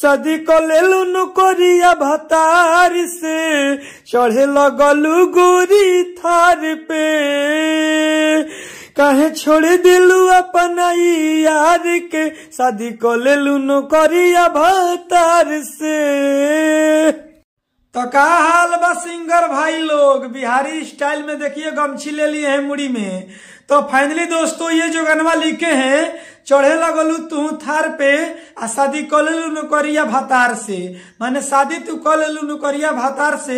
सदी को ले लुनु कोरिया भतार से चढ़े लगलु गोरी थार पे कहे छोड़ दिलु अपना यार के सदी को ले लुनु कोरिया भतार से तो का हाल बा सिंगर भाई लोग बिहारी स्टाइल में देखिए गमछी ले लिए हैं मुड़ी में तो फाइनली दोस्तों ये जो गनवा लिखे हैं चढ़े लगल तू थार पे आ शादी कर लेलू नौकरिया भतार से माने शादी तू कर लेलू नौकरिया भतार से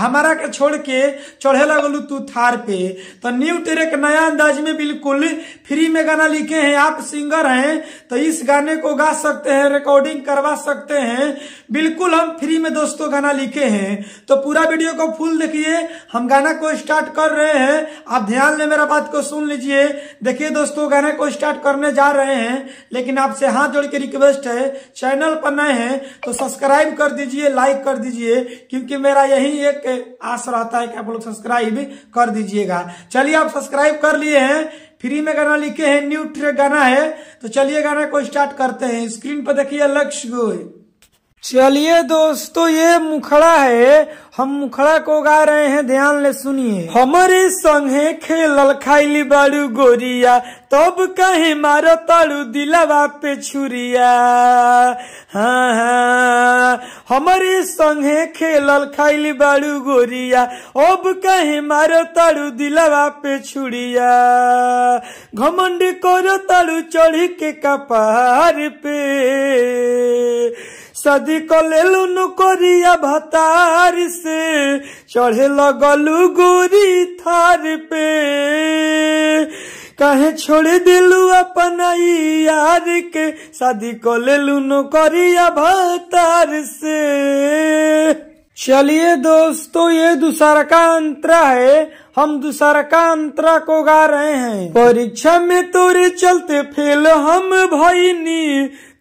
हमारा के छोड़ के चढ़े लगल तू थार पे तो न्यू ट्रेक नया अंदाज में बिल्कुल फ्री में गाना लिखे हैं आप सिंगर हैं तो इस गाने को गा सकते हैं रिकॉर्डिंग करवा सकते हैं बिल्कुल हम फ्री में दोस्तों गाना लिखे हैं तो पूरा वीडियो को फुल देखिए हम गाना को स्टार्ट कर रहे हैं आप ध्यान ले मेरा बात को सुन लीजिए देखिए दोस्तों गाना को स्टार्ट करने जा रहे हैं रहे हैं लेकिन आपसे हाथ जोड़ के रिक्वेस्ट है चैनल पर नए हैं तो सब्सक्राइब कर दीजिए लाइक कर दीजिए क्योंकि मेरा यही एक आस रहता है कि आप लोग सब्सक्राइब कर दीजिएगा चलिए आप सब्सक्राइब कर लिए हैं फ्री में गाना लिखे हैं न्यू ट्रेक गाना है तो चलिए गाना को स्टार्ट करते हैं स्क्रीन पर देखिए लक्ष्य गोय चलिए दोस्तों ये मुखड़ा है हम मुखड़ा को गा रहे हैं ध्यान ले सुनिए हमारे संगे खेल खाइली बाड़ू गोरिया तब कहे मारो ताड़ू दिलावा पे छुरिया हाँ हाँ हमारे संगे खेल खाइली बाड़ू गोरिया अब कहे मारो ताड़ू दिलावा पे छुरिया घमंड करो तारू चढ़ी के कपार पे सदी को ले लुनु कोरिया भतार से चढ़े लगल गोरी थार पे कहे छोड़ दिलू अपना यार के शादी को ले लुनु करिया भतार से चलिए दोस्तों ये दूसरा का अंतरा है हम दूसरा का अंतरा को गा रहे हैं परीक्षा में तोरे चलते फेल हम भईनी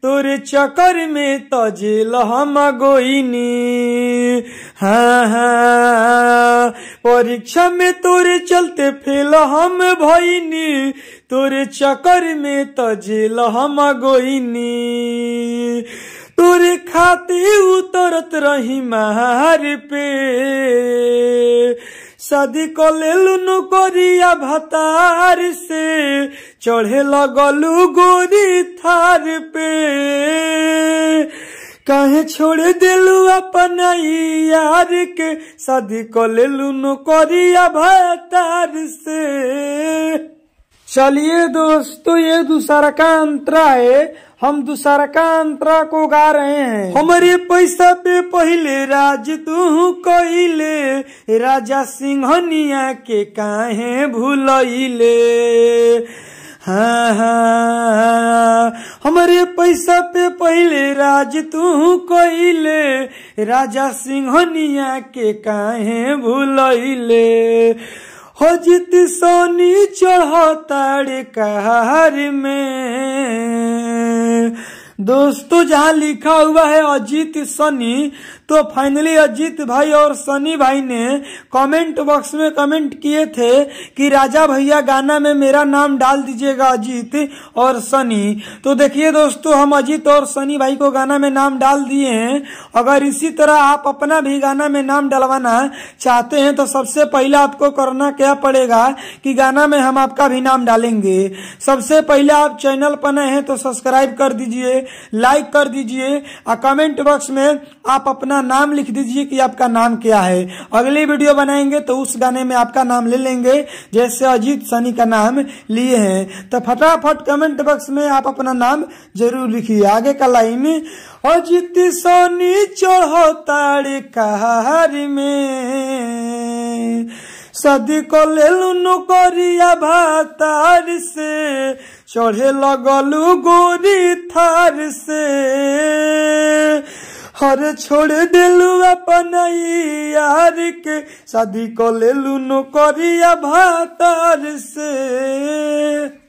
तोरे चक्कर में तजेल हम गोइनी हाँ हाँ परीक्षा में तोरे चलते फेल हम भईनी तोरे चक्कर में तजेल हम गोइनी तोरे खाते उतरत रही महार पे शादी कले ले लुनु कोरिया भतार से चढ़े लगलू गोरी थार पे काहे छोड़ दिलू अपन यार के शादी कले ले लुनु कोरिया भतार से चलिए दोस्तों ये दूसरा का अंतरा है हम दूसरा का अंतरा को गा रहे हैं हमारे पैसा पे पहले राज तू कहले राजा सिंहनिया के काहे भूलैले हाँ हाँ हमारे पैसा पे पहले राज तू कहले राजा सिंहनिया के काहे भूलैले हो जित सोनी चढ़ो तड़ कहर में दोस्तों जहाँ लिखा हुआ है अजीत सनी तो फाइनली अजीत भाई और सनी भाई ने कमेंट बॉक्स में कमेंट किए थे कि राजा भैया गाना में मेरा नाम डाल दीजिएगा अजीत और सनी तो देखिए दोस्तों हम अजीत और सनी भाई को गाना में नाम डाल दिए हैं अगर इसी तरह आप अपना भी गाना में नाम डलवाना चाहते हैं तो सबसे पहले आपको करना क्या पड़ेगा कि गाना में हम आपका भी नाम डालेंगे सबसे पहले आप चैनल पर नए हैं तो सब्सक्राइब कर दीजिए लाइक कर दीजिए और कमेंट बॉक्स में आप अपना नाम लिख दीजिए कि आपका नाम क्या है अगली वीडियो बनाएंगे तो उस गाने में आपका नाम ले लेंगे जैसे अजीत सनी का नाम लिए हैं तो फटाफट कमेंट बॉक्स में आप अपना नाम जरूर लिखिए आगे का लाइन अजीत सोनी चढ़ो तारी कहार में सदी को ले लू नौकरिया भातार से चढ़े लगलु गोरी थार से हर छोड़ दिलू अपन यार के शादी को नौकरिया भातार से